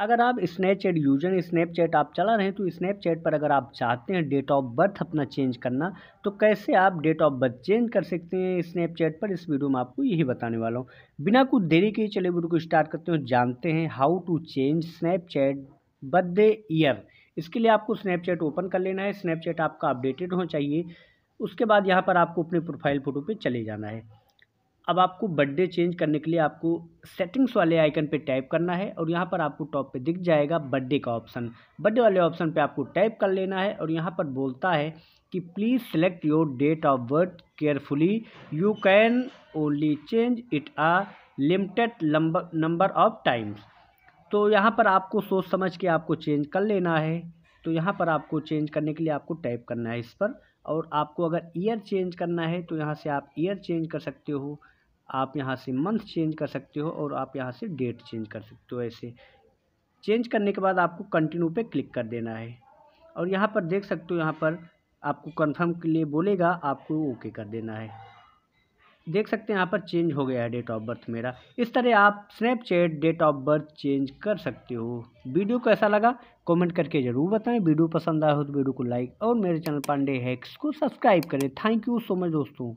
अगर आप Snapchat user Snapchat आप चला रहे हैं तो स्नैपचैट पर अगर आप चाहते हैं डेट ऑफ बर्थ अपना चेंज करना तो कैसे आप डेट ऑफ बर्थ चेंज कर सकते हैं स्नैपचैट पर इस वीडियो में आपको यही बताने वाला हूँ बिना कुछ देरी के चले वीडियो को स्टार्ट करते हैं जानते हैं how to change Snapchat birthday year इसके लिए आपको स्नैपचैट ओपन कर लेना है स्नैपचैट आपका अपडेटेड होना चाहिए उसके बाद यहाँ पर आपको अपने प्रोफाइल फ़ोटो पर चले जाना है अब आपको बर्थडे चेंज करने के लिए आपको सेटिंग्स वाले आइकन पे टाइप करना है और यहाँ पर आपको टॉप पे दिख जाएगा बर्थडे का ऑप्शन बर्थडे वाले ऑप्शन पे आपको टाइप कर लेना है और यहाँ पर बोलता है कि please select your date of birth carefully you can only change it a limited number of times तो यहाँ पर आपको सोच समझ के आपको चेंज कर लेना है तो यहाँ पर आपको चेंज करने के लिए आपको टाइप करना है इस पर और आपको अगर ईयर चेंज करना है तो यहाँ से आप ईयर चेंज कर सकते हो आप यहाँ से मंथ चेंज कर सकते हो और आप यहाँ से डेट चेंज कर सकते हो ऐसे चेंज करने के बाद आपको कंटिन्यू पे क्लिक कर देना है और यहाँ पर देख सकते हो यहाँ पर आपको कंफर्म के लिए बोलेगा आपको ओके कर देना है देख सकते हैं यहाँ पर चेंज हो गया है डेट ऑफ बर्थ मेरा इस तरह आप Snapchat date of birth change कर सकते हो वीडियो कैसा लगा कमेंट करके ज़रूर बताएं वीडियो पसंद आया हो तो वीडियो को लाइक और मेरे चैनल पांडे हैक्स को सब्सक्राइब करें थैंक यू सो मच दोस्तों